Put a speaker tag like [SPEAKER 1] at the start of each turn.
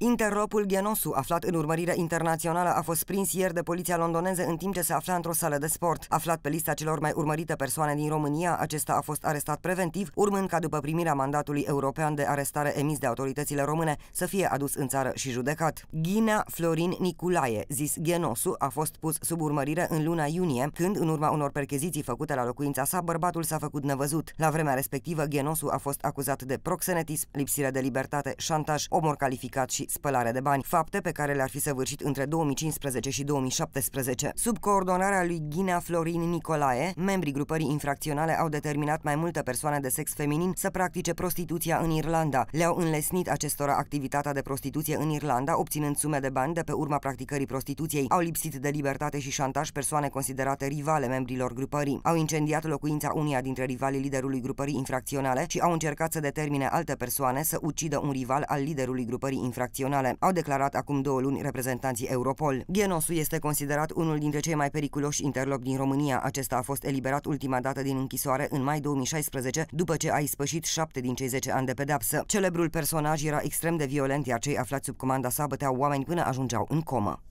[SPEAKER 1] Interropul Ghenosu, aflat în urmărire internațională, a fost prins ieri de poliția londoneză în timp ce se afla într-o sală de sport. Aflat pe lista celor mai urmărite persoane din România, acesta a fost arestat preventiv, urmând ca după primirea mandatului european de arestare emis de autoritățile române să fie adus în țară și judecat. Ghina Florin Niculae, zis Ghenosu, a fost pus sub urmărire în luna iunie, când, în urma unor percheziții făcute la locuința sa, bărbatul s-a făcut nevăzut. La vremea respectivă, Ghenosu a fost acuzat de proxenetism, lipsire de libertate, șantaj, omor calificat și spălare de bani, fapte pe care le-ar fi săvârșit între 2015 și 2017. Sub coordonarea lui Ghinea Florin Nicolae, membrii grupării infracționale au determinat mai multe persoane de sex feminin să practice prostituția în Irlanda. Le-au înlesnit acestora activitatea de prostituție în Irlanda, obținând sume de bani de pe urma practicării prostituției. Au lipsit de libertate și șantaj persoane considerate rivale membrilor grupării. Au incendiat locuința unia dintre rivalii liderului grupării infracționale și au încercat să determine alte persoane să ucidă un rival al liderului grupării infracționale internaționale, au declarat acum două luni reprezentanții Europol. Ghenosu este considerat unul dintre cei mai periculoși interlopi din România. Acesta a fost eliberat ultima dată din închisoare în mai 2016, după ce a ispășit șapte din cei 10 ani de pedapsă. Celebrul personaj era extrem de violent, iar cei aflați sub comanda sa băteau oameni până ajungeau în comă.